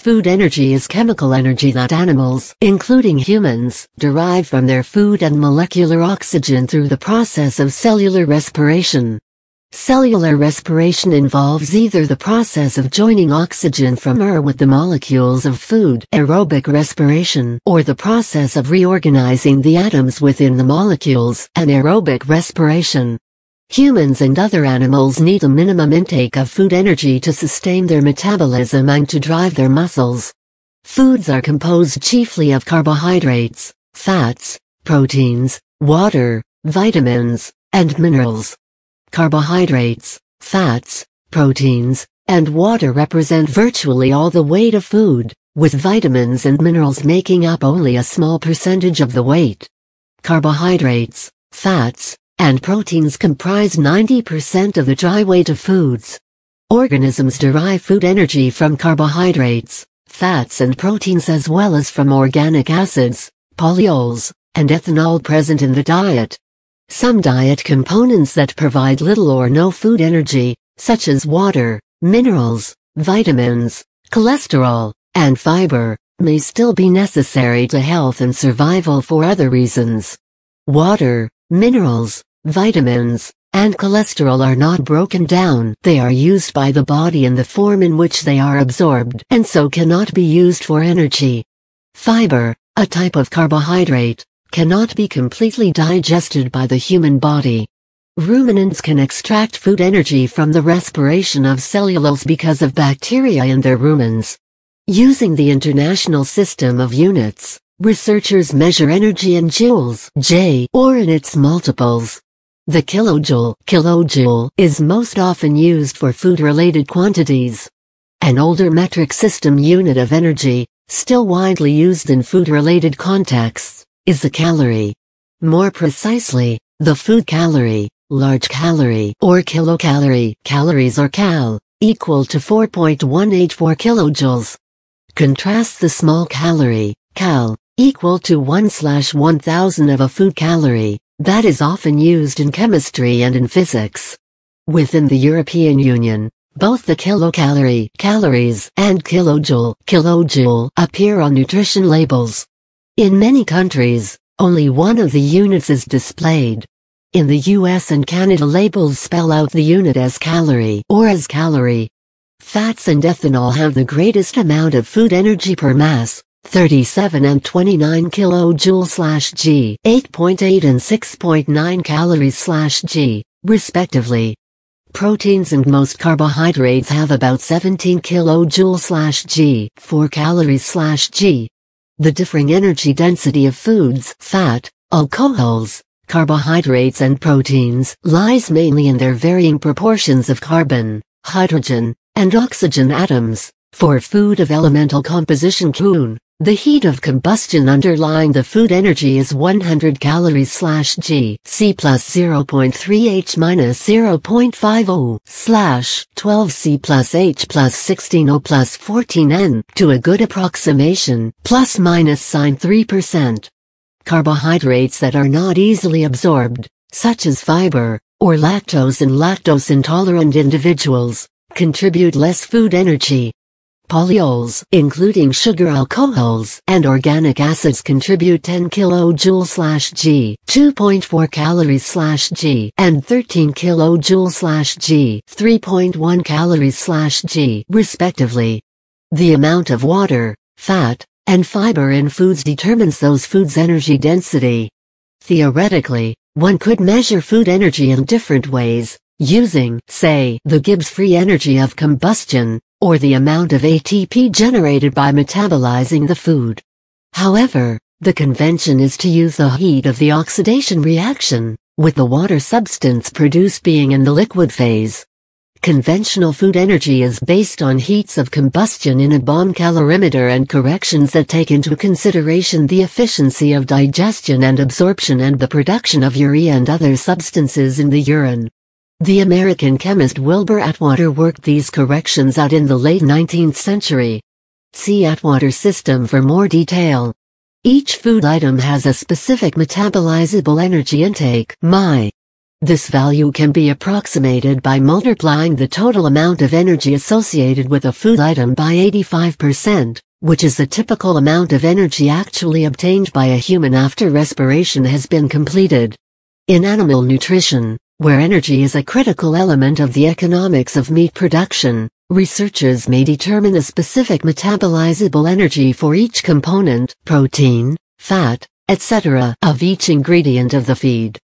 Food energy is chemical energy that animals, including humans, derive from their food and molecular oxygen through the process of cellular respiration. Cellular respiration involves either the process of joining oxygen from air with the molecules of food aerobic respiration or the process of reorganizing the atoms within the molecules anaerobic respiration. Humans and other animals need a minimum intake of food energy to sustain their metabolism and to drive their muscles. Foods are composed chiefly of carbohydrates, fats, proteins, water, vitamins, and minerals. Carbohydrates, fats, proteins, and water represent virtually all the weight of food, with vitamins and minerals making up only a small percentage of the weight. Carbohydrates, fats, and proteins comprise 90% of the dry weight of foods. Organisms derive food energy from carbohydrates, fats and proteins as well as from organic acids, polyols, and ethanol present in the diet. Some diet components that provide little or no food energy, such as water, minerals, vitamins, cholesterol, and fiber, may still be necessary to health and survival for other reasons. Water, minerals, Vitamins and cholesterol are not broken down. They are used by the body in the form in which they are absorbed and so cannot be used for energy. Fiber, a type of carbohydrate, cannot be completely digested by the human body. Ruminants can extract food energy from the respiration of cellulose because of bacteria in their rumens. Using the International System of Units, researchers measure energy in joules J or in its multiples. The kilojoule, kilojoule is most often used for food-related quantities. An older metric system unit of energy, still widely used in food-related contexts, is the calorie. More precisely, the food calorie, large calorie or kilocalorie, calories or cal, equal to 4.184 kilojoules. Contrast the small calorie, cal, equal to 1 slash 1000 of a food calorie, that is often used in chemistry and in physics. Within the European Union, both the kilocalorie calories and kilojoule kilojoule appear on nutrition labels. In many countries, only one of the units is displayed. In the US and Canada labels spell out the unit as calorie or as calorie. Fats and ethanol have the greatest amount of food energy per mass, 37 and 29 kilojoule slash g 8.8 and 6.9 calories slash g respectively proteins and most carbohydrates have about 17 kilojoule slash g 4 calories slash g the differing energy density of foods fat alcohols carbohydrates and proteins lies mainly in their varying proportions of carbon hydrogen and oxygen atoms for food of elemental composition kuhn the heat of combustion underlying the food energy is 100 calories slash G, C plus 0.3 H minus 0.50 slash 12 C plus H plus 16 O plus 14 N to a good approximation, plus minus sign 3%. Carbohydrates that are not easily absorbed, such as fiber, or lactose in lactose intolerant individuals, contribute less food energy Polyols, including sugar alcohols and organic acids contribute 10 kilojoule slash G, 2.4 calories slash G, and 13 kilojoule slash G, 3.1 calories slash G, respectively. The amount of water, fat, and fiber in foods determines those foods' energy density. Theoretically, one could measure food energy in different ways, using, say, the Gibbs free energy of combustion, or the amount of ATP generated by metabolizing the food. However, the convention is to use the heat of the oxidation reaction, with the water substance produced being in the liquid phase. Conventional food energy is based on heats of combustion in a bomb calorimeter and corrections that take into consideration the efficiency of digestion and absorption and the production of urea and other substances in the urine. The American chemist Wilbur Atwater worked these corrections out in the late 19th century. See Atwater system for more detail. Each food item has a specific metabolizable energy intake (MI). This value can be approximated by multiplying the total amount of energy associated with a food item by 85%, which is the typical amount of energy actually obtained by a human after respiration has been completed. In animal nutrition, where energy is a critical element of the economics of meat production, researchers may determine the specific metabolizable energy for each component, protein, fat, etc. of each ingredient of the feed.